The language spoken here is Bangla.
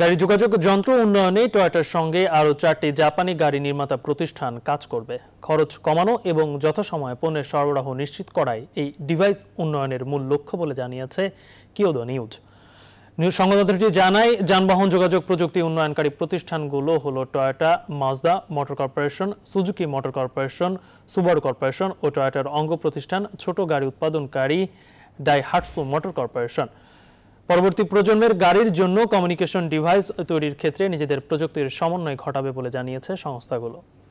গাড়ি যোগাযোগ যন্ত্র উন্নয়নে টয়োটার সঙ্গে আরও চারটি জাপানি গাড়ি নির্মাতা প্রতিষ্ঠান কাজ করবে খরচ কমানো এবং যথাসময়ে পণ্যের সরবরাহ নিশ্চিত করাই এই ডিভাইস উন্নয়নের মূল লক্ষ্য বলে জানিয়েছে কিয়োদো নিউজ নিউজ সংবাদদাতাটি জানায় যানবাহন যোগাযোগ প্রযুক্তি উন্নয়নকারী প্রতিষ্ঠানগুলো হলো Toyota Mazda motor corporation Suzuki motor corporation Subaru corporation ও টয়োটার অঙ্গ প্রতিষ্ঠান ছোট গাড়ি উৎপাদনকারী ডাই হার্টফুল মোটর কর্পোরেশন পরবর্তী প্রজন্মের গাড়ির জন্য কমিউনিকেশন ডিভাইস তৈরির ক্ষেত্রে নিজেদের প্রযুক্তির সমন্বয় ঘটাবে বলে জানিয়েছে সংস্থাগুলো